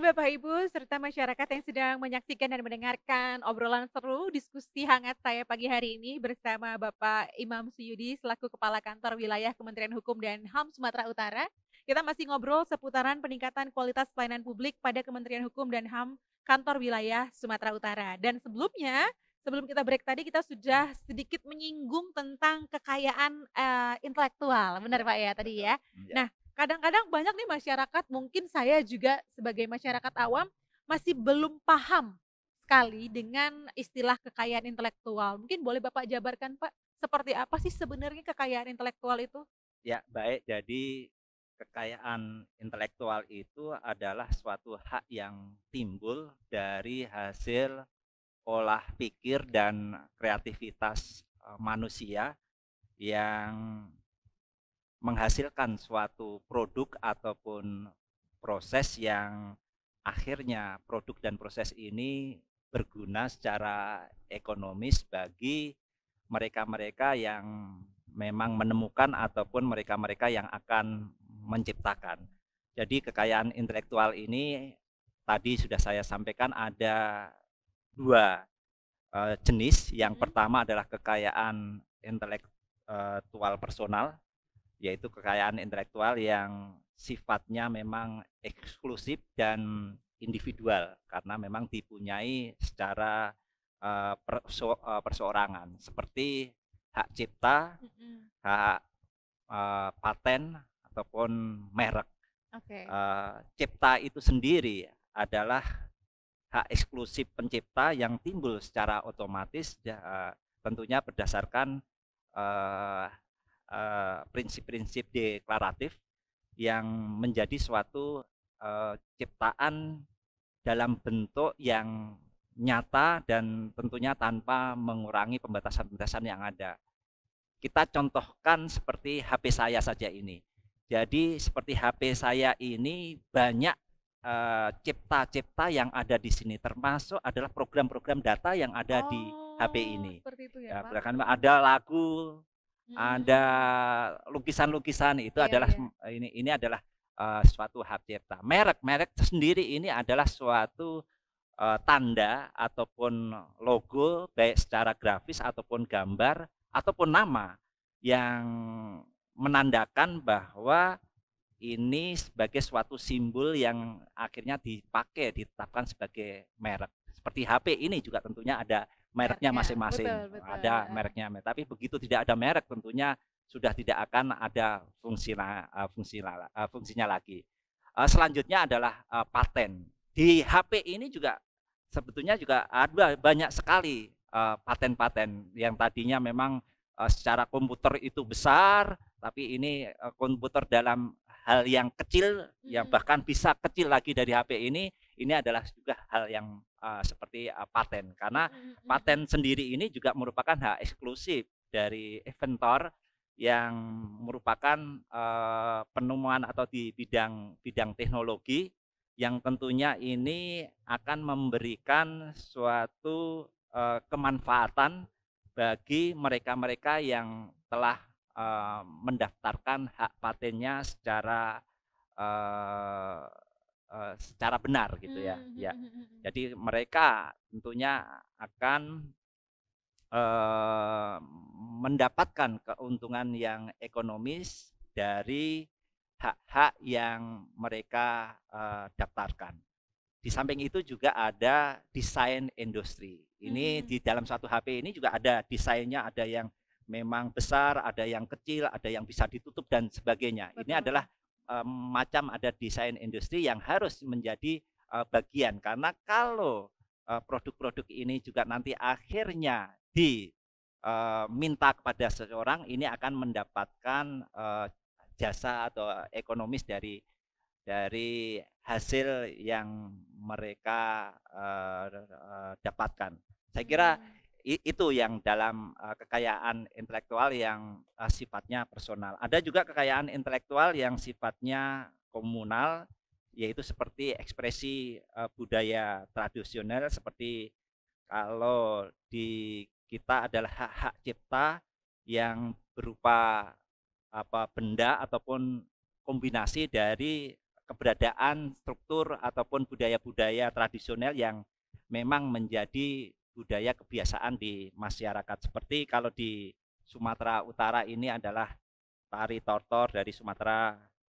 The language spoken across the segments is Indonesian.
Bapak Ibu serta masyarakat yang sedang menyaksikan dan mendengarkan obrolan seru diskusi hangat saya pagi hari ini bersama Bapak Imam Suyudi selaku Kepala Kantor Wilayah Kementerian Hukum dan HAM Sumatera Utara. Kita masih ngobrol seputaran peningkatan kualitas pelayanan publik pada Kementerian Hukum dan HAM Kantor Wilayah Sumatera Utara. Dan sebelumnya, sebelum kita break tadi kita sudah sedikit menyinggung tentang kekayaan uh, intelektual, benar Pak ya tadi ya. Iya. Nah, kadang-kadang banyak nih masyarakat, mungkin saya juga sebagai masyarakat awam masih belum paham sekali dengan istilah kekayaan intelektual. Mungkin boleh Bapak jabarkan Pak, seperti apa sih sebenarnya kekayaan intelektual itu? Ya, baik. Jadi kekayaan intelektual itu adalah suatu hak yang timbul dari hasil olah pikir dan kreativitas manusia yang menghasilkan suatu produk ataupun proses yang akhirnya produk dan proses ini berguna secara ekonomis bagi mereka-mereka yang memang menemukan ataupun mereka-mereka yang akan menciptakan. Jadi kekayaan intelektual ini tadi sudah saya sampaikan ada dua e, jenis. Yang pertama adalah kekayaan intelektual personal yaitu kekayaan intelektual yang sifatnya memang eksklusif dan individual karena memang dipunyai secara uh, eh, perso uh, eh, perseorangan seperti hak cipta, hak uh, paten ataupun merek. Okay. Uh, cipta itu sendiri adalah hak eksklusif pencipta yang timbul secara otomatis uh, tentunya berdasarkan uh, Eh, prinsip-prinsip uh, deklaratif yang menjadi suatu uh, ciptaan dalam bentuk yang nyata dan tentunya tanpa mengurangi pembatasan-pembatasan yang ada. Kita contohkan seperti HP saya saja ini. Jadi seperti HP saya ini banyak eh, cipta-cipta uh, yang ada di sini termasuk adalah program-program data yang ada oh, di HP ini. Seperti itu ya, ya Pak. ada lagu ada hmm. lukisan-lukisan itu yeah, adalah yeah. ini ini adalah uh, suatu hak cipta. Merek-merek sendiri ini adalah suatu uh, tanda ataupun logo baik secara grafis ataupun gambar ataupun nama yang menandakan bahwa ini sebagai suatu simbol yang akhirnya dipakai ditetapkan sebagai merek. Seperti HP ini juga tentunya ada mereknya masing-masing. Ada ya. mereknya, tapi begitu tidak ada merek tentunya sudah tidak akan ada fungsi uh, fungsinya lagi. Eh, selanjutnya adalah paten. Di HP ini juga sebetulnya juga ada banyak sekali paten-paten yang tadinya memang secara komputer itu besar, tapi ini komputer dalam hal yang kecil, yang bahkan bisa kecil lagi dari HP ini, ini adalah juga hal yang uh, seperti uh, paten karena paten sendiri ini juga merupakan hak eksklusif dari inventor yang merupakan uh, penemuan atau di bidang bidang teknologi yang tentunya ini akan memberikan suatu uh, kemanfaatan bagi mereka-mereka yang telah uh, mendaftarkan hak patennya secara uh, secara benar gitu ya. Hmm. Ya. Hmm, hmm, hmm. Jadi mereka tentunya akan uh, mendapatkan keuntungan yang ekonomis dari hak-hak yang mereka uh, daftarkan. Di samping itu juga ada desain industri. Ini hmm. di dalam satu HP ini juga ada desainnya, ada yang memang besar, ada yang kecil, ada yang bisa ditutup dan sebagainya. Betul. Ini adalah Eh, macam ada desain industri yang harus menjadi eh, bagian karena kalau eh, produk-produk ini juga nanti akhirnya diminta kepada seseorang ini akan mendapatkan jasa atau ekonomis dari dari hasil yang mereka dapatkan. Saya kira hmm itu yang dalam eh, kekayaan intelektual yang eh, sifatnya personal. Ada juga kekayaan intelektual yang sifatnya komunal, yaitu seperti ekspresi eh, budaya tradisional seperti kalau di kita adalah hak-hak cipta yang berupa apa benda ataupun kombinasi dari keberadaan struktur ataupun budaya-budaya tradisional yang memang menjadi budaya kebiasaan di masyarakat. Seperti kalau di Sumatera Utara ini adalah tari tortor dari Sumatera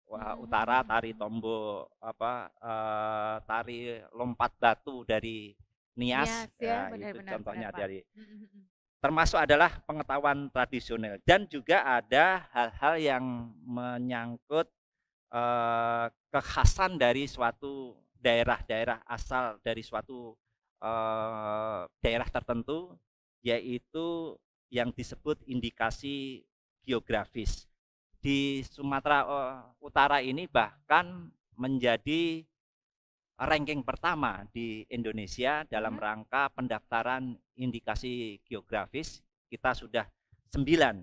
hmm, Utara, hmm, tari hmm. tombo apa eh, tari lompat batu dari Nias, Nias ya, ya, itu benar, contohnya benar, dari termasuk adalah pengetahuan tradisional dan juga ada hal-hal yang menyangkut eh, kekhasan dari suatu daerah-daerah asal dari suatu Eh, daerah tertentu yaitu yang disebut indikasi geografis. Di Sumatera eh, Utara ini bahkan menjadi ranking pertama di Indonesia dalam mhm. rangka pendaftaran indikasi geografis. Kita sudah sembilan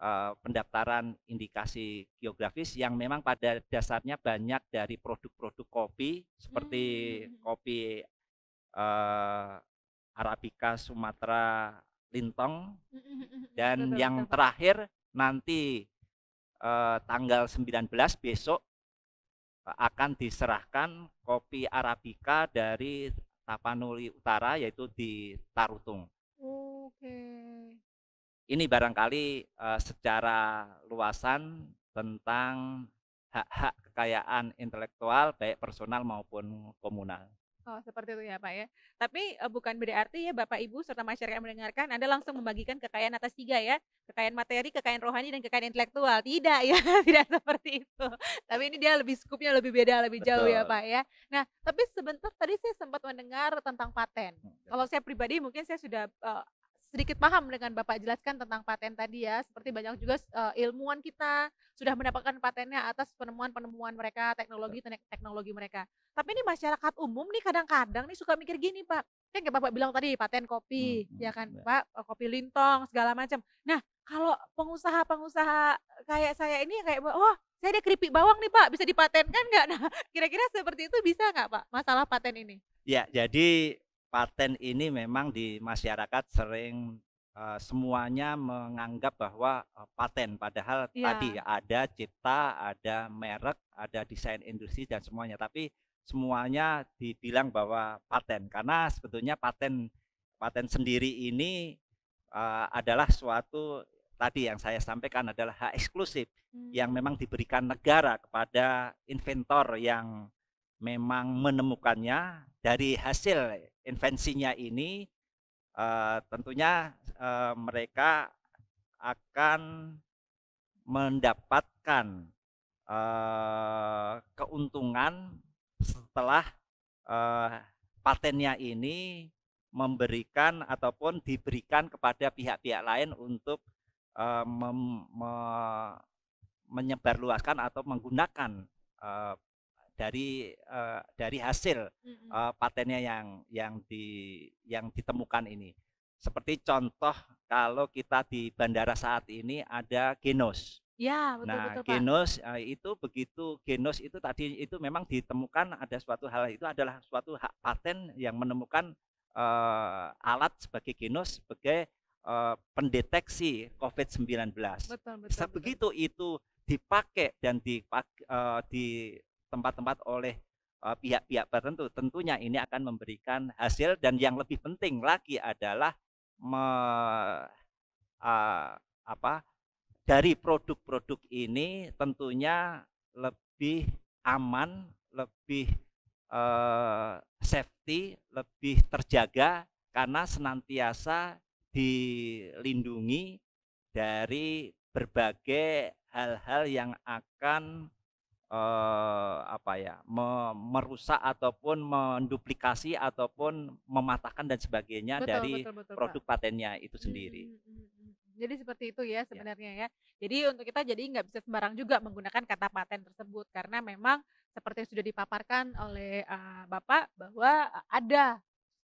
eh, pendaftaran indikasi geografis yang memang pada dasarnya banyak dari produk-produk kopi seperti hmm. kopi uh, Arabica Sumatera Lintong dan betul, yang betul. terakhir nanti uh, tanggal 19 besok eh, akan diserahkan kopi Arabica dari Tapanuli Utara yaitu di Tarutung. Oke. Ini barangkali uh, secara luasan tentang hak-hak kekayaan intelektual baik personal maupun komunal. Oh, seperti itu ya Pak ya. Tapi uh, bukan berarti ya Bapak Ibu serta masyarakat yang mendengarkan Anda langsung membagikan kekayaan atas tiga ya. Kekayaan materi, kekayaan rohani, dan kekayaan intelektual. Tidak ya, tidak seperti itu. Tapi ini dia lebih skupnya lebih beda, lebih jauh ya Pak ya. Nah, tapi sebentar tadi saya sempat mendengar tentang paten. Hmm, ya. Kalau saya pribadi mungkin saya sudah uh, sedikit paham dengan Bapak jelaskan tentang paten tadi ya. Seperti banyak juga uh, ilmuwan kita sudah mendapatkan patennya atas penemuan-penemuan mereka, teknologi-teknologi mereka. Tapi ini masyarakat umum nih kadang-kadang nih suka mikir gini Pak, kan kayak Bapak bilang tadi paten kopi, hmm, ya hmm, kan ya. Pak, eh, kopi lintong segala macam. Nah kalau pengusaha-pengusaha kayak saya ini kayak wah oh, saya ada keripik bawang nih Pak, bisa dipatenkan nggak? Nah kira-kira seperti itu bisa nggak Pak masalah paten ini? Ya, jadi paten ini memang di masyarakat sering uh, semuanya menganggap bahwa uh, paten padahal ya. tadi ada cipta, ada merek, ada desain industri dan semuanya tapi semuanya dibilang bahwa paten karena sebetulnya paten paten sendiri ini uh, adalah suatu tadi yang saya sampaikan adalah hak eksklusif hmm. yang memang diberikan negara kepada inventor yang memang menemukannya dari hasil invensinya ini uh, tentunya uh, mereka akan mendapatkan uh, keuntungan setelah uh, patennya ini memberikan ataupun diberikan kepada pihak-pihak lain untuk uh, menyebarluaskan atau menggunakan uh, dari uh, dari hasil uh, patennya yang yang di yang ditemukan ini. Seperti contoh kalau kita di bandara saat ini ada Genos. Ya, betul, nah, betul, Genos Pak. Eh, itu begitu Genos itu tadi itu memang ditemukan ada suatu hal itu adalah suatu hak paten yang menemukan uh, alat sebagai Genos sebagai uh, pendeteksi COVID-19. Betul, betul, Sebegitu itu dipakai dan dipakai uh, di tempat-tempat oleh eh, pihak-pihak tertentu. Tentunya ini akan memberikan hasil dan yang lebih penting lagi adalah me, uh, apa dari produk-produk ini tentunya lebih aman, lebih uh, safety, lebih terjaga karena senantiasa dilindungi dari berbagai hal-hal yang akan eh, apa ya me merusak ataupun menduplikasi ataupun mematahkan dan sebagainya betul, dari betul, betul, produk Pak. patennya itu hmm, sendiri. Hmm, hmm, jadi seperti itu ya, ya. sebenarnya ya. ya. Jadi untuk kita jadi nggak bisa sembarang juga menggunakan kata paten tersebut karena memang seperti yang sudah dipaparkan oleh uh, Bapak bahwa ada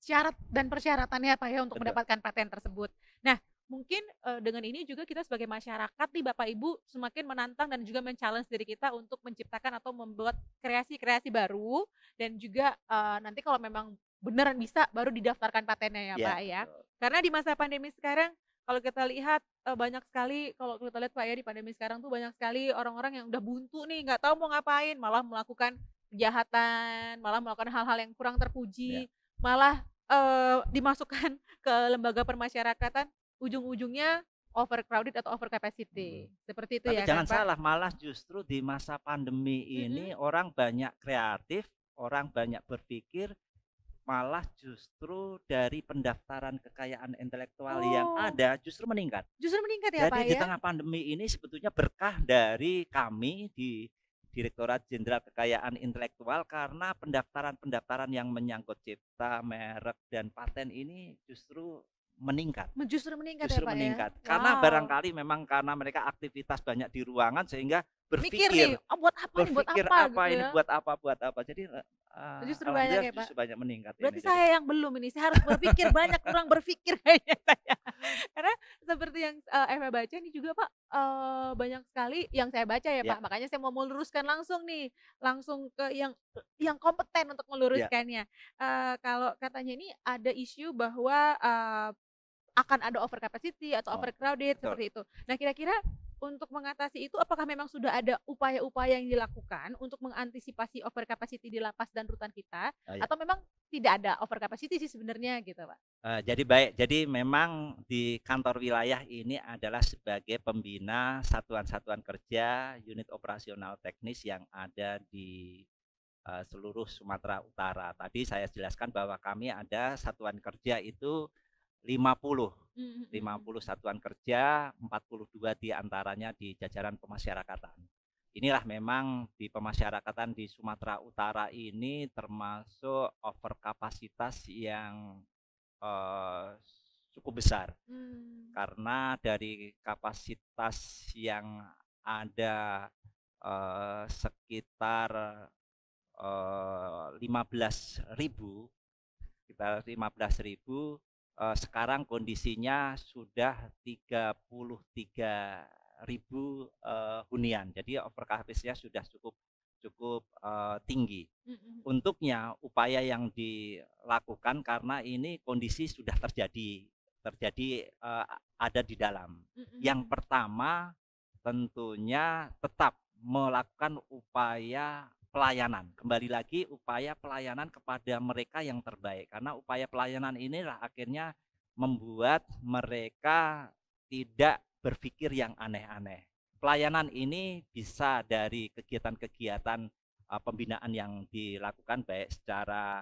syarat dan persyaratannya apa ya untuk Betul. mendapatkan paten tersebut. Nah, mungkin uh, dengan ini juga kita sebagai masyarakat nih Bapak Ibu semakin menantang dan juga men-challenge diri kita untuk menciptakan atau membuat kreasi-kreasi baru dan juga uh, nanti kalau memang beneran bisa baru didaftarkan patennya ya, iya, Pak ya. Karena di masa pandemi sekarang kalau kita lihat banyak sekali kalau kita lihat Pak ya di pandemi sekarang tuh banyak sekali orang-orang yang udah buntu nih nggak tahu mau ngapain malah melakukan kejahatan, malah melakukan hal-hal yang kurang terpuji, yeah. malah uh, dimasukkan ke lembaga permasyarakatan ujung-ujungnya overcrowded atau over Hmm. Seperti itu Tapi ya. Jangan kan, salah, malah justru di masa pandemi ini -hmm. orang banyak kreatif, orang banyak berpikir malah justru dari pendaftaran kekayaan intelektual oh. yang ada justru meningkat. Justru meningkat ya Jadi Pak ya. Jadi di tengah pandemi ini sebetulnya berkah dari kami di Direktorat Jenderal Kekayaan Intelektual karena pendaftaran-pendaftaran yang menyangkut cipta, merek, dan paten ini justru meningkat. Justru meningkat ya, Justru ya, Pak meningkat. Ya? Karena wow. barangkali memang karena mereka aktivitas banyak di ruangan sehingga berpikir Mikir nih, oh, buat apa berpikir buat apa, apa gitu ini ya? buat apa buat apa. Jadi uh, justru banyak ya, Pak. banyak meningkat. Berarti ini, saya jadi. yang belum ini, saya harus berpikir banyak kurang berpikir kayaknya Karena seperti yang uh, Eva baca ini juga Pak uh, banyak sekali yang saya baca ya, ya Pak. Makanya saya mau meluruskan langsung nih, langsung ke yang yang kompeten untuk ya. meluruskannya. Ya. Uh, kalau katanya ini ada isu bahwa uh, akan ada over capacity atau oh, overcrowded seperti itu. Nah, kira-kira untuk mengatasi itu apakah memang sudah ada upaya-upaya yang dilakukan untuk mengantisipasi over capacity di lapas dan rutan kita oh, iya. atau memang tidak ada capacity sih sebenarnya gitu, Pak? Uh, jadi baik, jadi memang di kantor wilayah ini adalah sebagai pembina satuan-satuan kerja unit operasional teknis yang ada di uh, seluruh Sumatera Utara. Tadi saya jelaskan bahwa kami ada satuan kerja itu 50. 50 hmm, hmm, hmm, satuan kerja, 42 diantaranya di jajaran pemasyarakatan. Inilah memang di pemasyarakatan di Sumatera Utara ini termasuk overkapasitas yang uh, cukup besar. Hmm. Karena dari kapasitas yang ada eh, sekitar eh, 15.000 kita 15.000 Eh, sekarang kondisinya sudah 33 ribu uh, hunian. Jadi over sudah cukup cukup uh, tinggi. Untuknya upaya yang dilakukan karena ini kondisi sudah terjadi terjadi uh, ada di dalam. Yang pertama tentunya tetap melakukan upaya pelayanan. Kembali lagi upaya pelayanan kepada mereka yang terbaik karena upaya pelayanan inilah akhirnya membuat mereka tidak berpikir yang aneh-aneh. Pelayanan ini bisa dari kegiatan-kegiatan eh, pembinaan yang dilakukan baik secara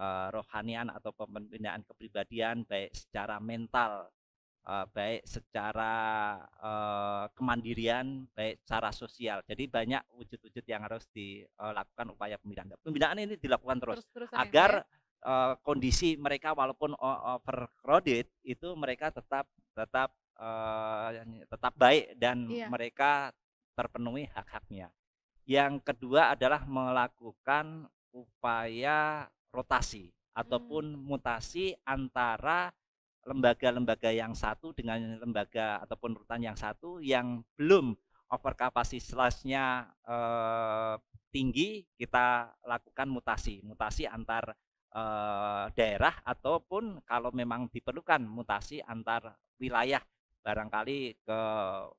eh, rohanian atau pembinaan kepribadian, baik secara mental Eh, baik secara eh, kemandirian, baik secara sosial. Jadi banyak wujud-wujud yang harus dilakukan upaya pembinaan. Pembinaan ini dilakukan terus, terus, agar eh, kondisi mereka walaupun overcrowded itu mereka tetap tetap tetap baik dan iya. mereka terpenuhi hak-haknya. Yang kedua adalah melakukan upaya rotasi ataupun hmm. mutasi antara lembaga-lembaga yang satu dengan lembaga ataupun rutan yang satu yang belum overkapasitasnya e, eh, tinggi kita lakukan mutasi mutasi antar e, daerah ataupun kalau memang diperlukan mutasi antar wilayah barangkali ke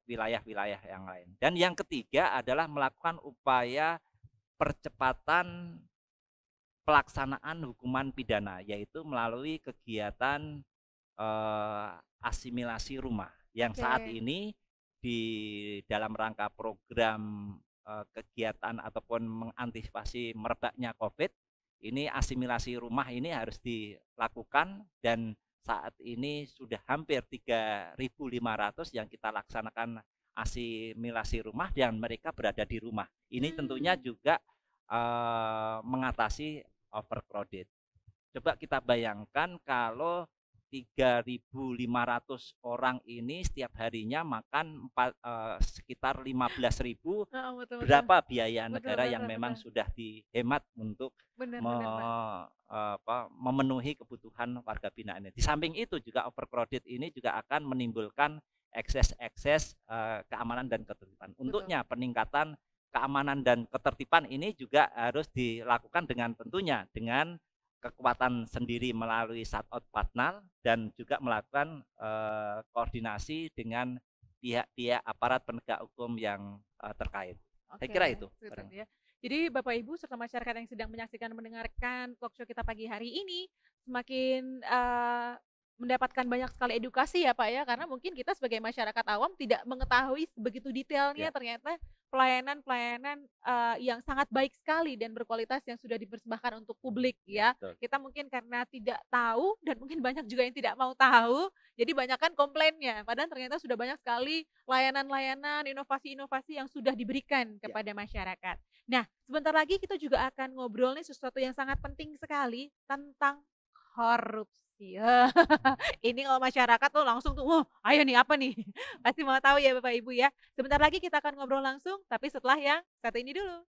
wilayah-wilayah yang lain dan yang ketiga adalah melakukan upaya percepatan pelaksanaan hukuman pidana yaitu melalui kegiatan uh, asimilasi rumah yang okay. saat ini di dalam rangka program uh, kegiatan ataupun mengantisipasi merebaknya COVID ini asimilasi rumah ini harus dilakukan dan saat ini sudah hampir 3.500 yang kita laksanakan asimilasi rumah dan mereka berada di rumah. Ini hmm. tentunya juga uh, mengatasi overcrowded. Coba kita bayangkan kalau 3.500 orang ini setiap harinya makan 4, eh, sekitar 15.000 oh, berapa biaya betul, negara yang betul, memang sudah dihemat untuk benar, me, eh, apa, memenuhi kebutuhan warga binaan Di samping itu juga overcrowded ini juga akan menimbulkan ekses-ekses eh, keamanan dan ketertiban. Untuknya betul. peningkatan keamanan dan ketertiban ini juga harus dilakukan dengan tentunya dengan kekuatan sendiri melalui sat partner dan juga melakukan uh, koordinasi dengan pihak-pihak aparat penegak hukum yang uh, terkait. Okay. Saya kira itu. Ya. Jadi Bapak Ibu serta masyarakat yang sedang menyaksikan mendengarkan workshop kita pagi hari ini semakin uh, mendapatkan banyak sekali edukasi ya Pak ya karena mungkin kita sebagai masyarakat awam tidak mengetahui begitu detailnya ya. ternyata pelayanan-pelayanan uh, yang sangat baik sekali dan berkualitas yang sudah dipersembahkan untuk publik ya. Betul. Kita mungkin karena tidak tahu dan mungkin banyak juga yang tidak mau tahu, jadi banyak kan komplainnya. Padahal ternyata sudah banyak sekali layanan-layanan, inovasi-inovasi yang sudah diberikan ya. kepada ya. masyarakat. Nah, sebentar lagi kita juga akan ngobrol nih sesuatu yang sangat penting sekali tentang korupsi. Iya, ini kalau masyarakat tuh langsung tuh, wah ayo nih apa nih? Pasti mau tahu ya Bapak Ibu ya. Sebentar lagi kita akan ngobrol langsung, tapi setelah yang satu ini dulu.